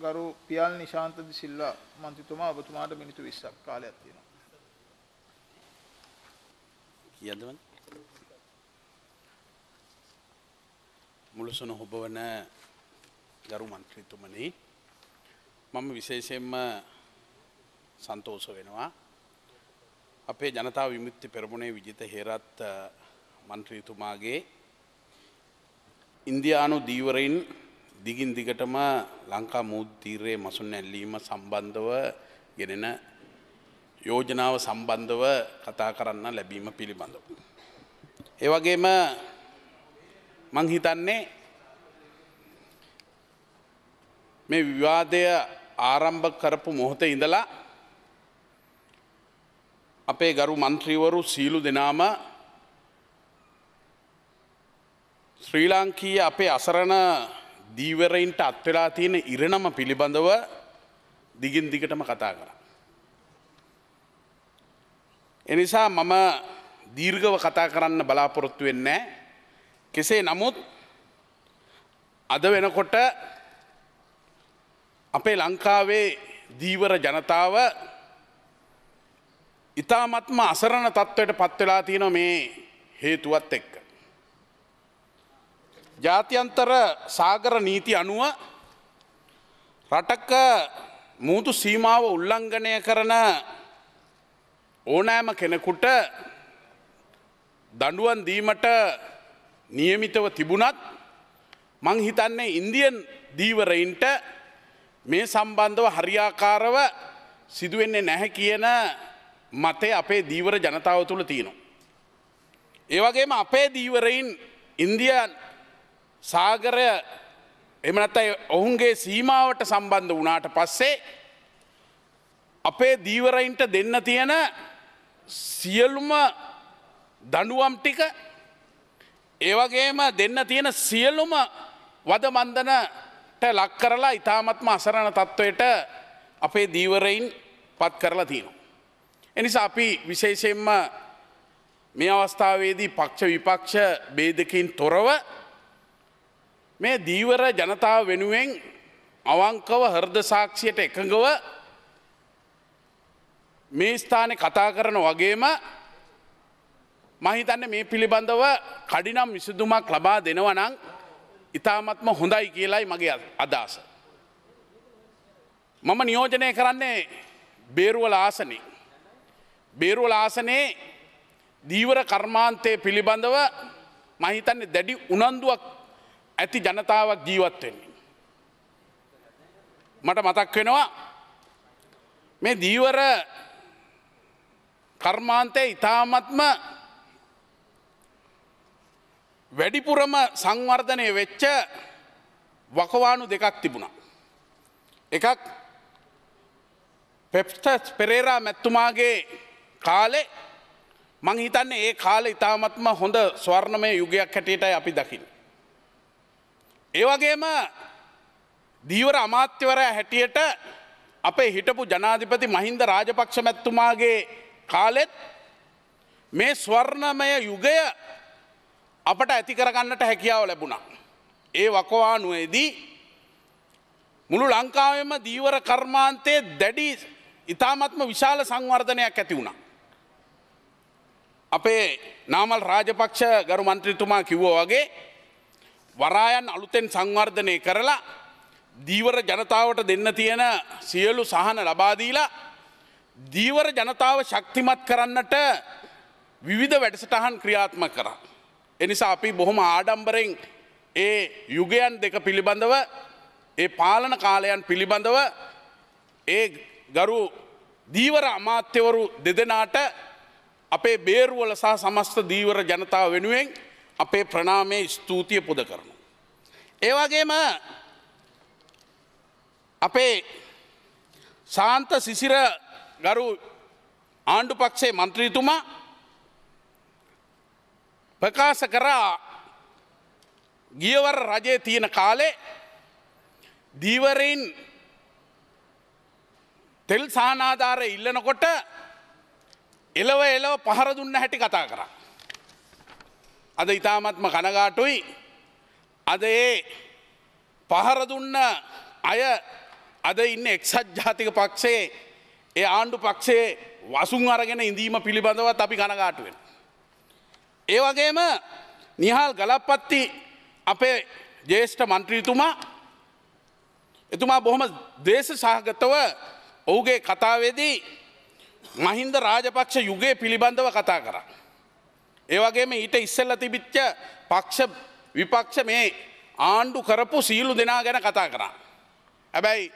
ගරු පියල් නිශාන්ත දිසිල්ලා මන්ත්‍රීතුමා ඔබතුමාට මිනිත්තු 20ක් කාලයක් තියෙනවා. කියන්නද මන්? මුලසන හොබවන ගරු මන්ත්‍රීතුමනි මම විශේෂයෙන්ම සන්තෝෂ වෙනවා. අපේ ජනතා විමුක්ති පෙරමුණේ විජිත හේරත් මන්ත්‍රීතුමාගේ ඉන්දියානු දීවරයින් දිගින් දිගටම ලංකා මූද්තීරයේ මසුන් ඇල්ලීම සම්බන්ධව ගෙනෙන යෝජනාව සම්බන්ධව කතා කරන්න ලැබීම පිළිබඳව. ඒවගේම මං හිතන්නේ මේ විවාදය ආරම්භ කරපු මොහොත ඉඳලා අපේ ගරු මන්ත්‍රීවරු සීලු දෙනාම ශ්‍රී ලාංකීය අපේ අසරණ දීවරයින්ට අත්වෙලා තියෙන ඉරණම පිළිබඳව දිගින් දිගටම කතා කර. එනිසා මම දීර්ගව කතා කරන්න බලාපොරොත්තු වෙන්නේ කෙසේ නමුත් අද වෙනකොට අපේ ලංකාවේ දීවර ජනතාව ඉතාමත්ම අසරණ තත්ත්වයට පත්වෙලා තියෙන මේ හේතුවත් එක්ක. ජාත්‍යන්තර සාගර නීති අනුව රටක මුූතු සීමාව උල්ලංඝනය කරන ඕනෑම කෙනෙකුට දඩුවන් දීමට නියමිතව තිබුණත් මං හිතන්නේ ඉන්දියන් දීවරයින්ට මේ සම්බන්ධව හරියාකාරව සිදුවෙන්නේ නැහැ කියන මතේ අපේ දීවර ජනතාව තුළ තියෙනවා. ඒවගේම අපේ දීවරයින් ඉන්දියන් සාගරය එමනතයි ඔහුන්ගේ සීමාවට සම්බන්ධ වනාට පස්සේ අපේ දීවරයින්ට දෙන්න තියෙන සියලුම දඩුවම් ටික ඒවගේම දෙන්න තියෙන සියලුම වදමන්දනට ලක් කරලා ඉතාමත්ම අසරණ තත්ත්වයට අපේ දීවරයින් පත් කරලා තියෙනවා. එනිසා අපි විශේෂයෙන්ම මේ අවස්ථාවේදී පක්ෂ විපක්ෂ බේදකින් තොරව මේ දීවර ජනතාව වෙනුවෙන් අවංකව හර්ද සාක්ෂියට එකඟව මේ ස්ථානය කතා කරන වගේම මහිතන්න මේ පිළිබඳව කඩිනම් විසුදුමක් ලබා දෙනවනං ඉතාමත්ම හොඳයි කියලායි මගේ අදහස. මම නියෝජනය කරන්නේ බේරුවල ආසනේ. බේරුවල ආසනයේ දීවර කර්මාන්තය පිළිබඳව මහිතන්නේ දැඩි උනන්දුවක් ඇති ජනතාවක් ජීවත් වෙන්නේ. මට මතක් වෙනවා මේ දීවර කර්මාන්තය ඉතාමත්ම වැඩිපුරම සංවර්ධනය වෙච්ච වකවානු දෙකක් තිබුණා. එකක් පෙප්ටස් පෙරේරා මැත්තුමාගේ කාලෙ මංහිතන්නේ ඒ කාල ඉතාමත්ම හොඳ ස්වර්ණමය යුගයක් හැටියටයි අපි දකිින්. ඒවගේම දීවර අමාත්‍යවරය හැටියට අපේ හිටපු ජනාධිපති මහින්ද රාජපක්ෂ මැත්තුමාගේ කාලෙත් මේ ස්වර්ණමය යුගය අපට ඇති කරගන්නට හැකියාව ලැබුණා. ඒ වකවානුවේදී මුළු ලංකාවෙම දීවර කර්මාන්තයේ දැඩි ඉතාමත්ම විශාල සංවර්ධනයක් ඇති වුණා. අපේ නාමල් රාජපක්ෂ ගරු මන්ත්‍රීතුමා කිව්ව වගේ වරායන් අලුතෙන් සංවර්ධනය කරලා දීවර ජනතාවට දෙන්න තියෙන සියලු සහන ලබාදීලා දීවර ජනතාව ශක්තිමත් කරන්නට විවිධ වැඩසටහන් ක්‍රියාත්ම කරා. එනිසා අපි බොහොම ආඩම්බරෙන් ඒ යුගයන් දෙක පිළිබඳව ඒ පාලන කාලයන් පිළිබඳව ඒ ගරු දීවර අමාත්‍යවරු දෙදෙනාට අපේ බේරුවල සහ සමස්ත දීවර ජනතාව වෙනුවෙන් අපේ ප්‍රනාමේ ස්තුතිය පුද කරනු. ඒවගේම අපේ සාන්ත සිසිර ගරු ආණ්ඩු පක්ෂේ මන්ත්‍රීතුමා ප්‍රකාශ කරා ගියවර රජය තියෙන කාලේ දීවරයින් තෙල් සානාධාරය ඉල්ලනකොට එලව එලව පහර දුන්න හැටි කතා කරා. අද ඉතාමත්ම කනගාටුයි අද ඒ පහර දුන්න අය අද ඉන්න එක්සත් ජාතික පක්ෂයේ ඒ ආණ්ඩු පක්ෂයේ වසුන් අරගෙන ඉඳීම පිළිබඳවත් අපි කනගාටුවෙන්. ඒ වගේම නිහාල් ගලප්පත්ති අපේ ජේෂ්ඨ මන්ත්‍රීතුමා එතුමා බොහොම දේශ සහගතව ඔහුගේ කතාවේදී මහින්ද රාජපක්ෂ යුගය පිළිබඳව කතා කරා. ඒවගේම ඊට ඉස්සල්ල තිබිච්ච පක්ෂ විපක්ෂ මේ ආණ්ඩු කරපු සීලු දෙනා ගැන කතා කරා. හැබැයි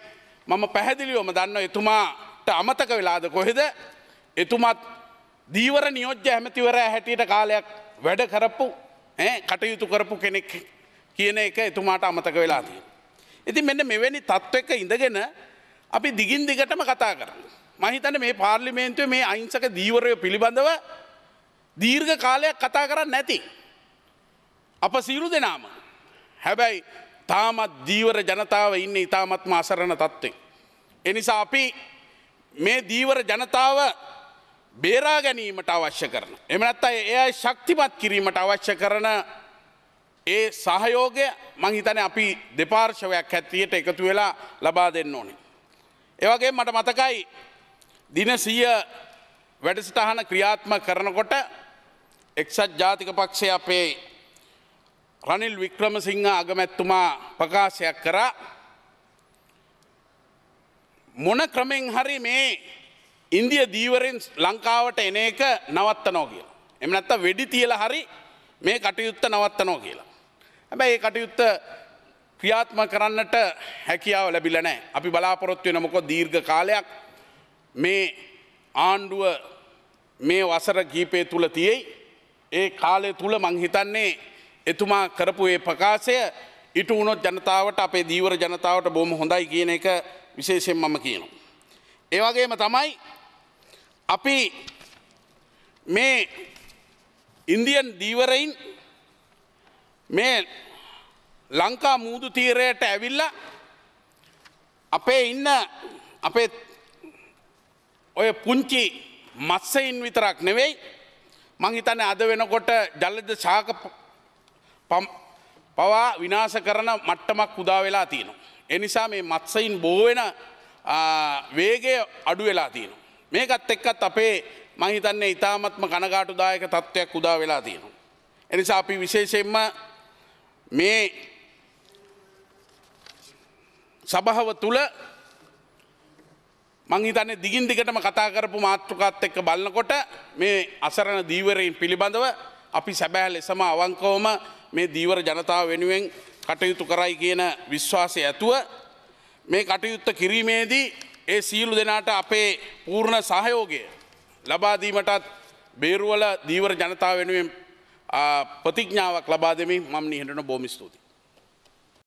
මම පැහැදිලිවම දන්න එතුමාට අමතක වෙලාද කොහෙද එතුමත් දීවර නියෝජ්‍ය ඇමතිවර හැටියට කාලයක් වැඩ කරපු කටයුතු කරපු කෙනෙක් කියන එක එතුමාට අමතක වෙලාදී. ඉති මෙන්න මෙවැනි තත්ත්ව එක ඉඳගෙන අපි දිගින් දිගටම කතා කරන්න. මහිතන මේ පාර්ලිමේන්තුව මේ අයිංසක දීවරය පිළිබඳව දීර්ඝ කාලයක් කතා කරන්න නැති. අප සීරු දෙනාම. හැබැයි තාමත් දීවර ජනතාව ඉන්න ඉතාමත්ම අසරණ තත්ත්වේ. එනිසා අපි මේ දීවර ජනතාව බේරා ගැනීමට අවශ්‍ය කරන. එමනත් අයි එය ශක්තිමත් කිරීමට අවශ්‍ය කරන ඒ සහයෝගය මංහිතන අපි දෙපාර්ශවයක් හැත්තියට එකතු වෙලා ලබා දෙන්න ඕනේ. ඒවගේ මට මතකයි දින සීය වැඩසටහන ක්‍රියාත්ම කරනකොට එක්සත් ජාතික පක්ෂය අපේ රනිල් වික්‍රමසිංහ අගමැත්තුමා ප්‍රකාශයක් කරා මොන ක්‍රමෙන් හරි මේ ඉන්දිය දීවරෙන් ලංකාවට එන එක නවත්තනෝ කියලා. එම නැත්ත වෙඩි තියලා හරි මේ කටයුත්ත නවත්තනෝ කියලා. හැබැයි ඒ කටයුත්ත ක්‍රියාත්ම කරන්නට හැකියාව ලැබිල නෑ. අපි බලාපොරොත්තු වෙන මොකෝ දීර්ඝ කාලයක් මේ ආණ්ඩුව මේ වසර කීපය තුල තියෙයි. ඒ කාලය තුළ මං හිතන්නේ එතුමා කරපු ඒ ප්‍රකාශය ඉට වුණොත් ජනතාවට අපේ දීවර ජනතාවට බොහොම හොඳයි කියන එක විශේෂයෙන් මම කියනවා. ඒ වගේම තමයි අපි මේ ඉන්දියන් දීවරයින් මේ ලංකා මුූදු තීරයට ඇවිල්ල අපේ ඉන්න අපේ ඔය පුංචි මත්සයින් විතරක් නෙවෙයි මංහිතන අද වෙනකොට ජලද ශාක පවා විනාශ කරන මට්ටමක් උදා වෙලා තියෙනවා. එනිසා මේ මත්සයින් බෝවෙන වේගය අඩු වෙලා තියෙනවා. මේකත් එක්කත් අපේ මහිතන්නේ ඉතාමත්ම කනගාටුදායක තත්ත්වයක් උදා වෙලා තියෙනවා. එනිසා අපි විශේෂයෙන්ම මේ සභහව තුළ මංහිතන්නේ දිගින් දිගටම කතා කරපු මාතෘකත් එක්ක බලන්නකොට මේ අසරණ දීවරයෙන් පිළිබඳව අපි සැබෑ ලෙසම අවංකවම මේ දීවර ජනතාව වෙනුවෙන් කටයුතු කරයි කියන විශ්වාසය ඇතුව මේ කටයුත්ත කිරීමේදී ඒ සියලු දෙනාට අපේ පූර්ණ සහයෝගය ලබාදීමටත් බේරුවල දීවර ජනතාව වෙනුවෙන් ප්‍රතිඥාවක් ලබා දෙමින් මම නිහඬන බොහොම ස්තුතියි